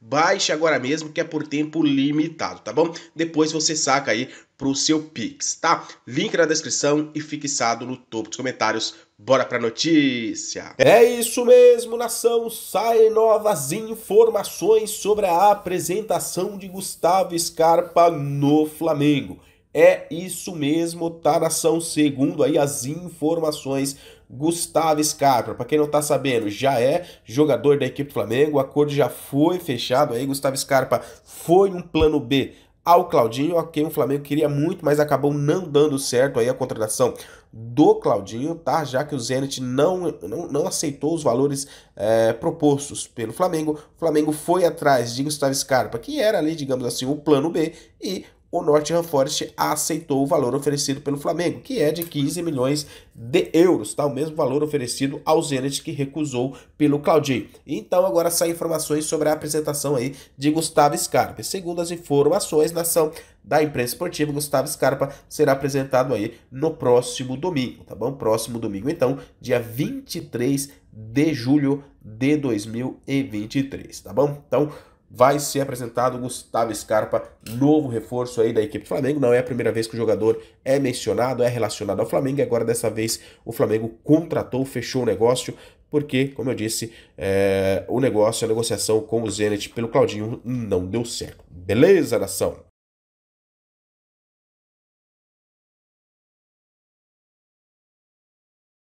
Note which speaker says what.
Speaker 1: Baixe agora mesmo que é por tempo limitado, tá bom? Depois você saca aí pro seu Pix, tá? Link na descrição e fixado no topo dos comentários. Bora pra notícia! É isso mesmo, nação! Saem novas informações sobre a apresentação de Gustavo Scarpa no Flamengo. É isso mesmo, tá ação, segundo aí as informações. Gustavo Scarpa, para quem não está sabendo, já é jogador da equipe do Flamengo, o acordo já foi fechado aí, Gustavo Scarpa foi um plano B ao Claudinho, a quem o Flamengo queria muito, mas acabou não dando certo aí a contratação do Claudinho, tá? Já que o Zenit não, não, não aceitou os valores é, propostos pelo Flamengo. O Flamengo foi atrás de Gustavo Scarpa, que era ali, digamos assim, o plano B, e o Nottingham Forest aceitou o valor oferecido pelo Flamengo, que é de 15 milhões de euros, tá? O mesmo valor oferecido ao Zenit que recusou pelo Claudinho. Então agora saem informações sobre a apresentação aí de Gustavo Scarpa. Segundo as informações na ação da imprensa esportiva, Gustavo Scarpa será apresentado aí no próximo domingo, tá bom? Próximo domingo, então, dia 23 de julho de 2023, tá bom? Então, vai ser apresentado o Gustavo Scarpa, novo reforço aí da equipe do Flamengo. Não é a primeira vez que o jogador é mencionado, é relacionado ao Flamengo, e agora dessa vez o Flamengo contratou, fechou o negócio, porque, como eu disse, é, o negócio, a negociação com o Zenit pelo Claudinho não deu certo. Beleza, nação?